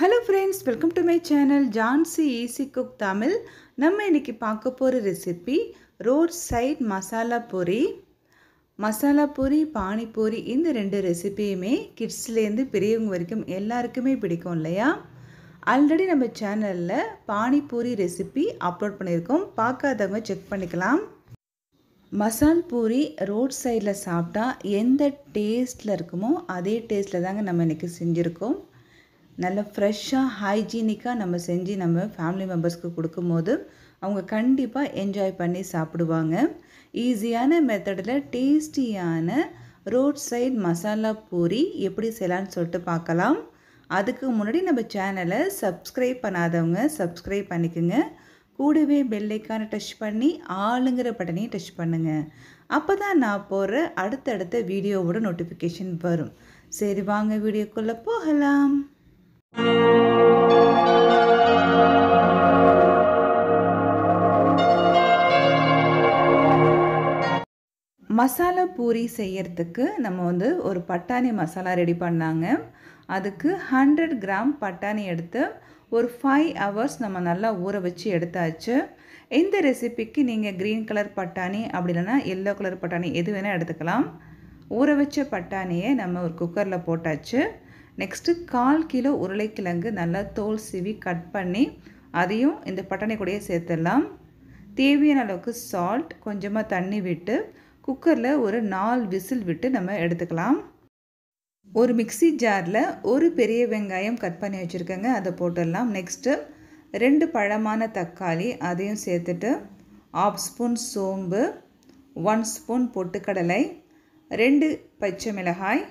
hello friends welcome to my channel Jhansi easy cook Tamil நம்ம இன்றைக்கி பார்க்க போகிற ரெசிபி ரோட் சைட் மசாலா பொரி மசாலா பூரி பானிபூரி இந்த ரெண்டு ரெசிபியுமே கிட்ஸ்லேருந்து பெரியவங்க வரைக்கும் எல்லாருக்குமே பிடிக்கும் இல்லையா ஆல்ரெடி நம்ம சேனலில் பானிபூரி ரெசிபி அப்லோட் பண்ணியிருக்கோம் பார்க்காதவங்க செக் பண்ணிக்கலாம் மசால் பூரி ரோட் சைடில் சாப்பிட்டா எந்த டேஸ்ட்டில் இருக்குமோ அதே டேஸ்ட்டில் தாங்க நம்ம இன்றைக்கி செஞ்சுருக்கோம் நல்ல ஃப்ரெஷ்ஷாக ஹைஜீனிக்காக நம்ம செஞ்சு நம்ம ஃபேமிலி மெம்பர்ஸ்க்கு கொடுக்கும்போது அவங்க கண்டிப்பாக என்ஜாய் பண்ணி சாப்பிடுவாங்க ஈஸியான மெத்தடில் டேஸ்டியான ரோட் சைட் மசாலா பூரி எப்படி செய்யலான்னு சொல்லிட்டு பார்க்கலாம் அதுக்கு முன்னாடி நம்ம சேனலை சப்ஸ்கிரைப் பண்ணாதவங்க சப்ஸ்கிரைப் பண்ணிக்கோங்க கூடவே பெல்லைக்கான டச் பண்ணி ஆளுங்கிற பட்டனையும் டச் பண்ணுங்கள் அப்போ தான் நான் போகிற அடுத்தடுத்த வீடியோவோட நோட்டிஃபிகேஷன் வரும் சரி வாங்க வீடியோக்குள்ளே போகலாம் மசாலா பூரி செய்யறதுக்கு நம்ம வந்து ஒரு பட்டாணி மசாலா ரெடி பண்ணாங்க அதுக்கு ஹண்ட்ரட் கிராம் பட்டாணி எடுத்து ஒரு ஃபைவ் ஹவர்ஸ் நம்ம நல்லா ஊற வச்சு எடுத்தாச்சு இந்த ரெசிபிக்கு நீங்கள் க்ரீன் கலர் பட்டாணி அப்படி இல்லைன்னா எல்லோ கலர் பட்டாணி எது வேணால் எடுத்துக்கலாம் ஊற வச்ச பட்டாணியை நம்ம ஒரு குக்கரில் போட்டாச்சு நெக்ஸ்ட்டு கால் கிலோ உருளைக்கிழங்கு நல்லா தோல் சிவி கட் பண்ணி அதையும் இந்த பட்டாணி கூடயே சேர்த்துடலாம் தேவையான அளவுக்கு சால்ட் கொஞ்சமாக தண்ணி விட்டு குக்கரில் ஒரு நாலு விசில் விட்டு நம்ம எடுத்துக்கலாம் ஒரு மிக்சி ஜாரில் ஒரு பெரிய வெங்காயம் கட் பண்ணி வச்சுருக்கேங்க அதை போட்டுடலாம் நெக்ஸ்ட்டு ரெண்டு பழமான தக்காளி அதையும் சேர்த்துட்டு ஆஃப் ஸ்பூன் சோம்பு ஒன் ஸ்பூன் பொட்டுக்கடலை ரெண்டு பச்சை மிளகாய்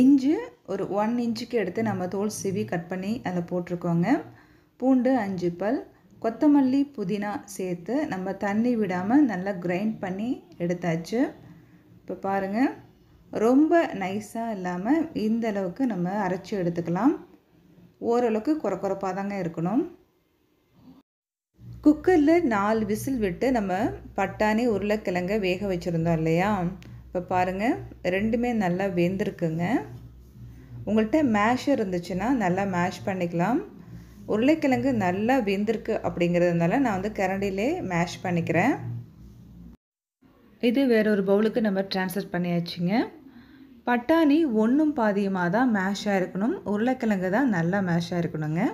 இஞ்சி ஒரு ஒன் இன்ச்சுக்கு எடுத்து நம்ம தோல் சிவி கட் பண்ணி அதில் போட்டிருக்கோங்க பூண்டு அஞ்சு பல் கொத்தமல்லி புதினா சேர்த்து நம்ம தண்ணி விடாமல் நல்லா கிரைண்ட் பண்ணி எடுத்தாச்சு இப்போ பாருங்கள் ரொம்ப நைஸாக இல்லாமல் இந்த அளவுக்கு நம்ம அரைச்சி எடுத்துக்கலாம் ஓரளவுக்கு குறைப்பாக தாங்க இருக்கணும் குக்கரில் நாலு விசில் விட்டு நம்ம பட்டாணி உருளைக்கிழங்க வேக வச்சுருந்தோம் இல்லையா இப்போ பாருங்கள் ரெண்டுமே நல்லா வெந்திருக்குங்க உங்கள்கிட்ட மேஷ் இருந்துச்சுன்னா நல்லா மேஷ் பண்ணிக்கலாம் உருளைக்கிழங்கு நல்லா வெந்திருக்கு அப்படிங்கிறதுனால நான் வந்து கரண்டிலே மேஷ் பண்ணிக்கிறேன் இது வேற ஒரு பவுலுக்கு நம்ம டிரான்ஸ்ஃபர் பண்ணியாச்சுங்க பட்டாணி ஒன்றும் பாதியமாக தான் மேஷாக இருக்கணும் உருளைக்கிழங்கு தான் நல்லா மேஷாக இருக்கணுங்க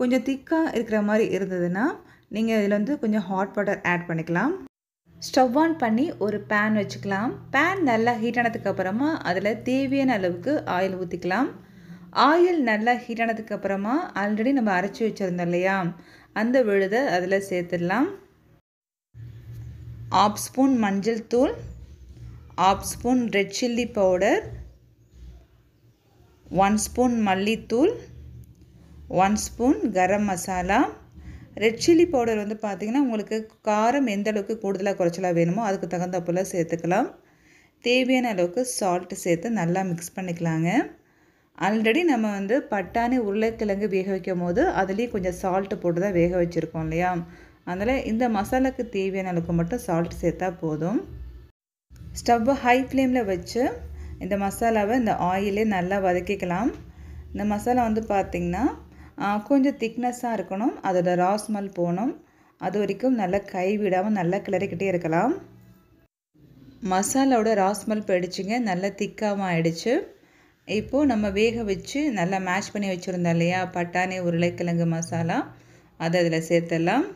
கொஞ்சம் திக்காக இருக்கிற மாதிரி இருந்ததுன்னா நீங்கள் இதில் வந்து கொஞ்சம் ஹாட் வாட்டர் ஆட் பண்ணிக்கலாம் ஸ்டவ் ஆன் பண்ணி ஒரு பேன் வச்சுக்கலாம் பேன் நல்லா ஹீட் ஆனதுக்கப்புறமா அதில் தேவையான அளவுக்கு ஆயில் ஊற்றிக்கலாம் ஆயில் நல்லா ஹீட் ஆனதுக்கப்புறமா ஆல்ரெடி நம்ம அரைச்சி வச்சுருந்தோம் இல்லையா அந்த விழுதை அதில் சேர்த்துடலாம் ஆஃப் ஸ்பூன் மஞ்சள் தூள் half spoon red chilli powder one spoon மல்லித்தூள் one spoon garam masala red chilli powder வந்து பார்த்திங்கன்னா உங்களுக்கு காரம் எந்த அளவுக்கு கூடுதலாக குறைச்சலாக வேணுமோ அதுக்கு தகுந்த போல் சேர்த்துக்கலாம் தேவையான அளவுக்கு சால்ட் சேர்த்து நல்லா மிக்ஸ் பண்ணிக்கலாங்க ஆல்ரெடி நம்ம வந்து பட்டாணி உருளைக்கிழங்கு வேக வைக்கும் போது அதுலேயும் கொஞ்சம் சால்ட்டு போட்டு தான் வேக வச்சுருக்கோம் இல்லையா அதனால் இந்த மசாலாக்கு தேவையான அளவுக்கு மட்டும் சால்ட் சேர்த்தா போதும் ஸ்டவ் ஹை ஃப்ளேமில் வச்சு இந்த மசாலாவை இந்த ஆயிலே நல்லா வதக்கிக்கலாம் இந்த மசாலா வந்து பார்த்திங்கன்னா கொஞ்சம் திக்னஸ்ஸாக இருக்கணும் அதோட ராஸ்மல் போகணும் அது வரைக்கும் நல்லா கை விடாமல் நல்லா கிளறிக்கிட்டே இருக்கலாம் மசாலாவோட ராஸ்மல் ஸ்மெல் போயிடுச்சுங்க நல்லா திக்காகவும் ஆயிடுச்சு இப்போது நம்ம வேக வச்சு நல்லா மேட்ச் பண்ணி வச்சுருந்தோம் இல்லையா பட்டாணி உருளைக்கிழங்கு மசாலா அதை அதில் சேர்த்துடலாம்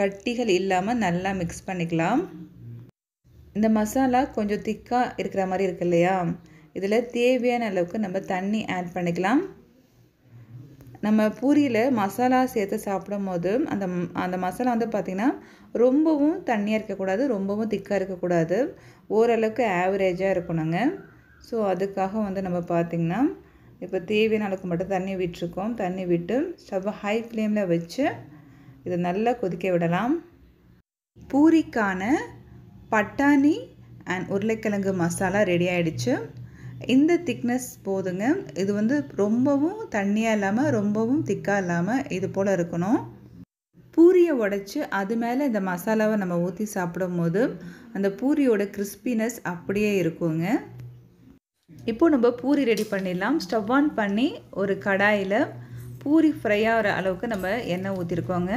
கட்டிகள் இல்லாமல் நல்லா மிக்ஸ் பண்ணிக்கலாம் இந்த மசாலா கொஞ்சம் திக்காக இருக்கிற மாதிரி இருக்கு இல்லையா இதில் தேவையான அளவுக்கு நம்ம தண்ணி ஆட் பண்ணிக்கலாம் நம்ம பூரியில் மசாலா சேர்த்து சாப்பிடும் போது அந்த அந்த மசாலா வந்து பார்த்திங்கன்னா ரொம்பவும் தண்ணியாக இருக்கக்கூடாது ரொம்பவும் திக்காக இருக்கக்கூடாது ஓரளவுக்கு ஆவரேஜாக இருக்கணுங்க ஸோ அதுக்காக வந்து நம்ம பார்த்திங்கன்னா இப்போ தேவையான அளவுக்கு மட்டும் தண்ணி விட்டுருக்கோம் தண்ணி விட்டு ஸ்டவ் ஹை ஃப்ளேமில் வச்சு இதை நல்லா கொதிக்க விடலாம் பூரிக்கான பட்டாணி அண்ட் உருளைக்கிழங்கு மசாலா ரெடி ஆகிடுச்சு இந்த திக்னஸ் போதுங்க இது வந்து ரொம்பவும் தண்ணியாக இல்லாமல் ரொம்பவும் திக்காக இல்லாமல் இது போல் இருக்கணும் பூரியை உடச்சி அது மேலே இந்த மசாலாவை நம்ம ஊற்றி சாப்பிடும் போது அந்த பூரியோட கிறிஸ்பினஸ் அப்படியே இருக்குங்க இப்போது நம்ம பூரி ரெடி பண்ணிடலாம் ஸ்டவ் ஆன் பண்ணி ஒரு கடாயில் பூரி ஃப்ரை ஆகிற அளவுக்கு நம்ம எண்ணெய் ஊற்றிருக்கோங்க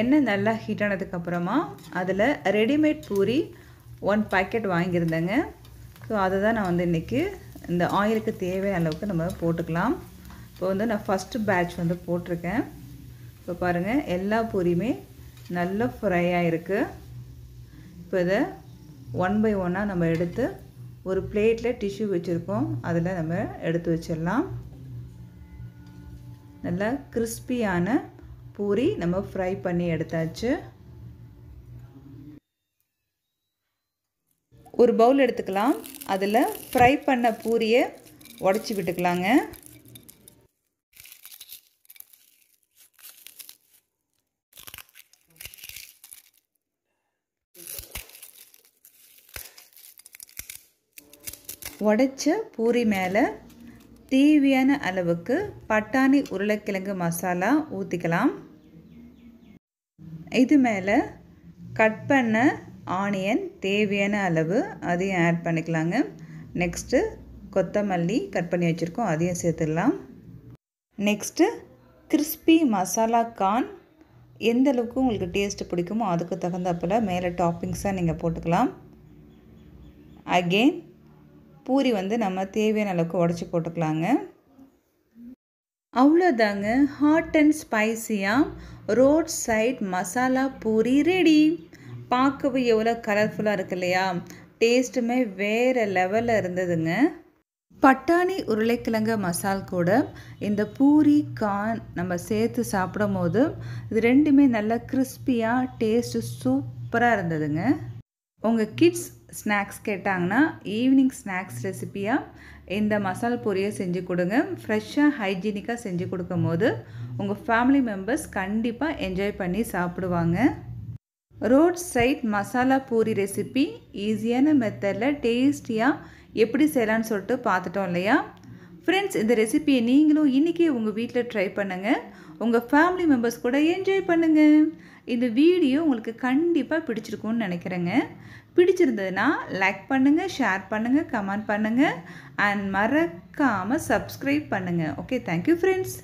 எண்ணெய் நல்லா ஹீட் ஆனதுக்கப்புறமா அதில் ரெடிமேட் பூரி ஒன் பேக்கெட் வாங்கியிருந்தேங்க ஸோ அதை தான் நான் வந்து இன்றைக்கி இந்த ஆயிலுக்கு தேவையான அளவுக்கு நம்ம போட்டுக்கலாம் இப்போ வந்து நான் ஃபஸ்ட்டு பேட்ச் வந்து போட்டிருக்கேன் இப்போ பாருங்கள் எல்லா பொரியுமே நல்லா ஃப்ரை ஆகிருக்கு இப்போ இதை ஒன் பை ஒன்னாக நம்ம எடுத்து ஒரு பிளேட்டில் டிஷ்யூ வச்சுருக்கோம் அதில் நம்ம எடுத்து வச்சிடலாம் நல்லா கிறிஸ்பியான பூரி நம்ம ஃப்ரை பண்ணி எடுத்தாச்சு ஒரு பவுல் எடுத்துக்கலாம் அதில் ஃப்ரை பண்ண பூரியை உடச்சி விட்டுக்கலாங்க உடைச்ச பூரி மேலே தேவையான அளவுக்கு பட்டாணி உருளைக்கிழங்கு மசாலா ஊற்றிக்கலாம் இது மேலே கட் பண்ண ஆனியன் தேவையான அளவு அதையும் ஆட் பண்ணிக்கலாங்க நெக்ஸ்ட்டு கொத்தமல்லி கட் பண்ணி வச்சுருக்கோம் அதையும் சேர்த்துடலாம் நெக்ஸ்ட்டு கிறிஸ்பி மசாலா கான் எந்த அளவுக்கு உங்களுக்கு டேஸ்ட்டு பிடிக்குமோ அதுக்கு தகுந்தாப்பில் மேலே டாப்பிங்ஸாக நீங்கள் போட்டுக்கலாம் அகெயின் பூரி வந்து நம்ம தேவையான அளவுக்கு உடச்சி போட்டுக்கலாங்க அவ்வளோதாங்க ஹாட் அண்ட் ஸ்பைசியாக road side masala puri ready பார்க்கவே எவ்வளோ கலர்ஃபுல்லாக இருக்கு இல்லையா டேஸ்ட்டுமே வேறு லெவலில் இருந்ததுங்க பட்டாணி உருளைக்கிழங்கு மசால் கூட இந்த பூரி கான் நம்ம சேர்த்து சாப்பிடும் போது இது ரெண்டுமே நல்லா கிறிஸ்பியாக டேஸ்ட்டு சூப்பராக இருந்ததுங்க உங்கள் கிட்ஸ் ஸ்நாக்ஸ் கேட்டாங்கன்னா ஈவினிங் ஸ்நாக்ஸ் ரெசிப்பியாக இந்த மசால் பொரியை செஞ்சு கொடுங்க ஃப்ரெஷ்ஷாக ஹைஜீனிக்காக செஞ்சு கொடுக்கும் போது உங்கள் ஃபேமிலி மெம்பர்ஸ் கண்டிப்பாக என்ஜாய் பண்ணி சாப்பிடுவாங்க road side masala puri recipe ஈஸியான மெத்தடில் டேஸ்டியாக எப்படி செய்யலான்னு சொல்லிட்டு பார்த்துட்டோம் இல்லையா ஃப்ரெண்ட்ஸ் இந்த ரெசிபியை நீங்களும் இன்னைக்கே உங்கள் வீட்டில் ட்ரை பண்ணுங்கள் உங்கள் ஃபேமிலி மெம்பர்ஸ் கூட என்ஜாய் பண்ணுங்கள் இந்த வீடியோ உங்களுக்கு கண்டிப்பாக பிடிச்சிருக்கும்னு நினைக்கிறேங்க பிடிச்சிருந்ததுன்னா லைக் பண்ணுங்கள் ஷேர் பண்ணுங்கள் கமெண்ட் பண்ணுங்கள் அண்ட் மறக்காமல் சப்ஸ்கிரைப் பண்ணுங்கள் ஓகே தேங்க்யூ ஃப்ரெண்ட்ஸ்